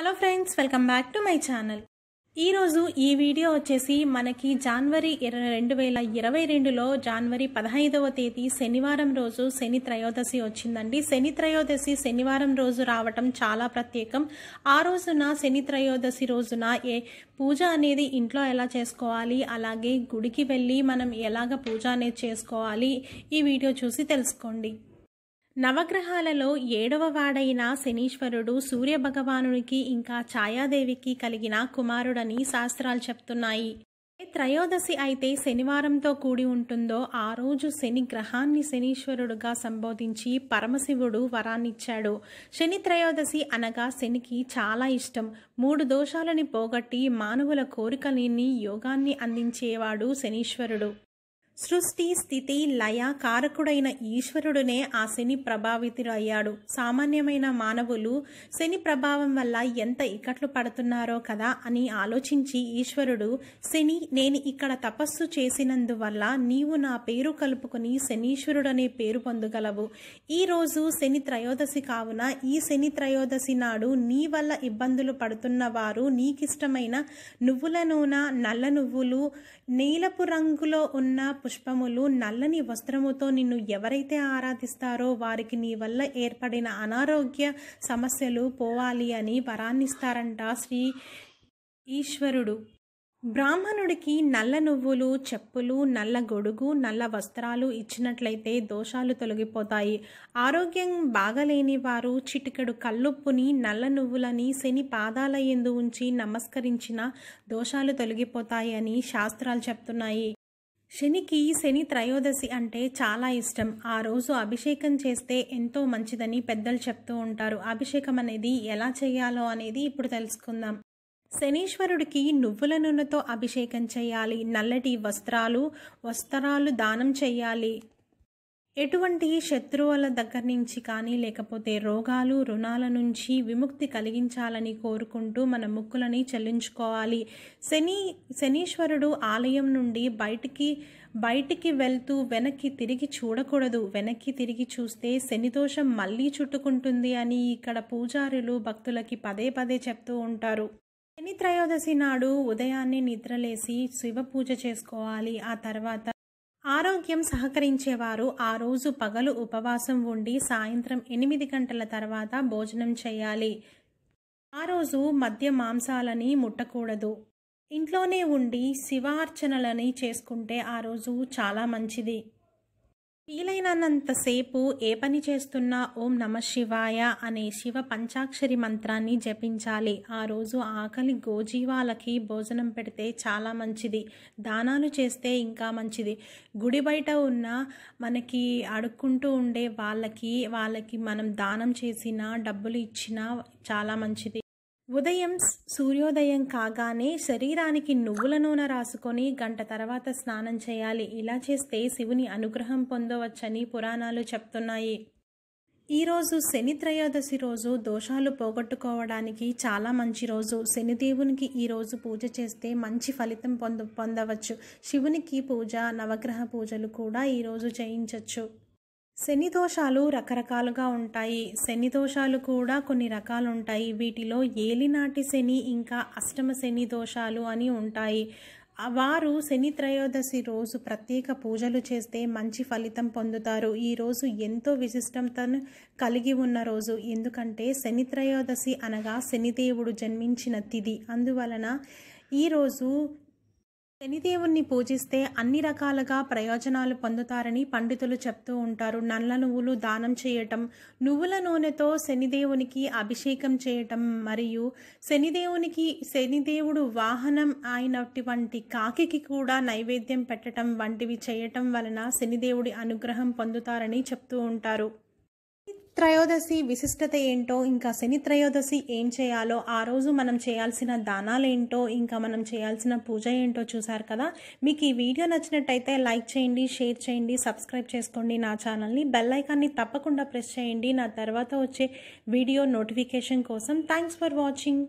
hello friends welcome back to my channel ఈరోజు ఈ video వచ్చేసి మనకి జనవరి ఇరవై రెండు వేల ఇరవై రెండులో జనవరి పదహైదవ తేదీ శనివారం రోజు శని త్రయోదశి వచ్చిందండి శని త్రయోదశి శనివారం రోజు రావటం చాలా ప్రత్యేకం ఆ రోజున శని త్రయోదశి రోజున ఏ పూజ అనేది ఇంట్లో ఎలా చేసుకోవాలి అలాగే గుడికి వెళ్ళి మనం ఎలాగ పూజ అనేది చేసుకోవాలి ఈ వీడియో చూసి తెలుసుకోండి నవగ్రహాలలో ఏడవ వాడైన శనీశ్వరుడు సూర్యభగవానుడికి ఇంకా ఛాయాదేవికి కలిగిన కుమారుడని శాస్త్రాలు చెప్తున్నాయి త్రయోదశి అయితే శనివారంతో కూడి ఉంటుందో ఆ రోజు శని గ్రహాన్ని శనీశ్వరుడుగా సంబోధించి పరమశివుడు వరాన్నిచ్చాడు శని త్రయోదశి అనగా శనికి చాలా ఇష్టం మూడు దోషాలని పోగొట్టి మానవుల కోరికలని యోగాన్ని అందించేవాడు శనీశ్వరుడు సృష్టి స్థితి లయ కారకుడైన ఈశ్వరుడునే ఆ శని ప్రభావితుడయ్యాడు సామాన్యమైన మానవులు శని ప్రభావం వల్ల ఎంత ఇకట్లు పడుతున్నారో కదా అని ఆలోచించి ఈశ్వరుడు శని నేను ఇక్కడ తపస్సు చేసినందువల్ల నీవు నా పేరు కలుపుకుని శనీశ్వరుడనే పేరు పొందగలవు ఈరోజు శని త్రయోదశి కావున ఈ శని త్రయోదశి నాడు నీ వల్ల ఇబ్బందులు పడుతున్న వారు నీకిష్టమైన నువ్వుల నూనె నల్ల నువ్వులు నీలపు రంగులో ఉన్న పుష్పములు నల్లని వస్త్రముతో నిన్ను ఎవరైతే ఆరాధిస్తారో వారికి నీ వల్ల ఏర్పడిన అనారోగ్య సమస్యలు పోవాలి అని వరాన్నిస్తారంట శ్రీ ఈశ్వరుడు బ్రాహ్మణుడికి నల్ల నువ్వులు చెప్పులు నల్ల గొడుగు నల్ల వస్త్రాలు ఇచ్చినట్లయితే దోషాలు తొలగిపోతాయి ఆరోగ్యం బాగలేని వారు చిటికెడు కల్లుప్పుని నల్ల నువ్వులని శని పాదాల ఎందు ఉంచి నమస్కరించిన దోషాలు తొలగిపోతాయి అని శాస్త్రాలు చెప్తున్నాయి శనికి శని త్రయోదశి అంటే చాలా ఇష్టం ఆ రోజు అభిషేకం చేస్తే ఎంతో మంచిదని పెద్దలు చెప్తూ ఉంటారు అభిషేకం అనేది ఎలా చేయాలో అనేది ఇప్పుడు తెలుసుకుందాం శనీశ్వరుడికి నువ్వుల నూనెతో అభిషేకం చేయాలి నల్లటి వస్త్రాలు వస్త్రాలు దానం చేయాలి ఎటువంటి శత్రువుల దగ్గర నుంచి కానీ లేకపోతే రోగాలు రుణాల నుంచి విముక్తి కలిగించాలని కోరుకుంటూ మన ముక్కులని చెల్లించుకోవాలి శని శనీశ్వరుడు ఆలయం నుండి బయటికి బయటికి వెళ్తూ వెనక్కి తిరిగి చూడకూడదు వెనక్కి తిరిగి చూస్తే శనిదోషం మళ్ళీ చుట్టుకుంటుంది అని ఇక్కడ పూజారులు భక్తులకి పదే పదే చెప్తూ ఉంటారు శని త్రయోదశి నాడు ఉదయాన్నే నిద్రలేసి శివ పూజ చేసుకోవాలి ఆ తర్వాత ఆరోగ్యం సహకరించేవారు ఆ రోజు పగలు ఉపవాసం ఉండి సాయంత్రం ఎనిమిది గంటల తర్వాత భోజనం చేయాలి ఆ రోజు మద్య మాంసాలని ముట్టకూడదు ఇంట్లోనే ఉండి శివార్చనలని చేసుకుంటే ఆ రోజు చాలా మంచిది వీలైనంతసేపు ఏ పని చేస్తున్నా ఓం నమ శివాయ అనే శివ పంచాక్షరి మంత్రాన్ని జపించాలి ఆ రోజు ఆకలి గోజీవాలకి భోజనం పెడితే చాలా మంచిది దానాలు చేస్తే ఇంకా మంచిది గుడి బయట ఉన్న మనకి అడుక్కుంటూ ఉండే వాళ్ళకి వాళ్ళకి మనం దానం చేసిన డబ్బులు ఇచ్చినా చాలా మంచిది ఉదయం సూర్యోదయం కాగానే శరీరానికి నువ్వుల నూనె రాసుకొని గంట తర్వాత స్నానం చేయాలి ఇలా చేస్తే శివుని అనుగ్రహం పొందవచ్చని పురాణాలు చెప్తున్నాయి ఈరోజు శని త్రయోదశి రోజు దోషాలు పోగొట్టుకోవడానికి చాలా మంచి రోజు శనిదేవునికి ఈరోజు పూజ చేస్తే మంచి ఫలితం పొంద పొందవచ్చు శివునికి పూజ నవగ్రహ పూజలు కూడా ఈరోజు చేయించవచ్చు శని దోషాలు రకరకాలుగా ఉంటాయి శని దోషాలు కూడా కొన్ని రకాలు ఉంటాయి వీటిలో ఏలినాటి శని ఇంకా అష్టమ శని దోషాలు అని ఉంటాయి వారు శని త్రయోదశి రోజు ప్రత్యేక పూజలు చేస్తే మంచి ఫలితం పొందుతారు ఈ రోజు ఎంతో విశిష్టతను కలిగి ఉన్న రోజు ఎందుకంటే శని త్రయోదశి అనగా శనిదేవుడు జన్మించిన తిథి అందువలన ఈరోజు శనిదేవుణ్ణి పూజిస్తే అన్ని రకాలుగా ప్రయోజనాలు పొందుతారని పండితులు చెప్తూ ఉంటారు నల్ల నువ్వులు దానం చేయటం నువ్వుల నూనెతో శనిదేవునికి అభిషేకం చేయటం మరియు శనిదేవునికి శనిదేవుడు వాహనం అయినటువంటి కాకికి కూడా నైవేద్యం పెట్టడం వంటివి చేయటం వలన శనిదేవుడి అనుగ్రహం పొందుతారని చెప్తూ ఉంటారు త్రయోదశి విశిష్టత ఏంటో ఇంకా శని త్రయోదశి ఏం చేయాలో ఆ రోజు మనం చేయాల్సిన దానాలేంటో ఇంకా మనం చేయాల్సిన పూజ ఏంటో చూసారు కదా మీకు ఈ వీడియో నచ్చినట్టయితే లైక్ చేయండి షేర్ చేయండి సబ్స్క్రైబ్ చేసుకోండి నా ఛానల్ని బెల్ ఐకాన్ని తప్పకుండా ప్రెస్ చేయండి నా తర్వాత వచ్చే వీడియో నోటిఫికేషన్ కోసం థ్యాంక్స్ ఫర్ వాచింగ్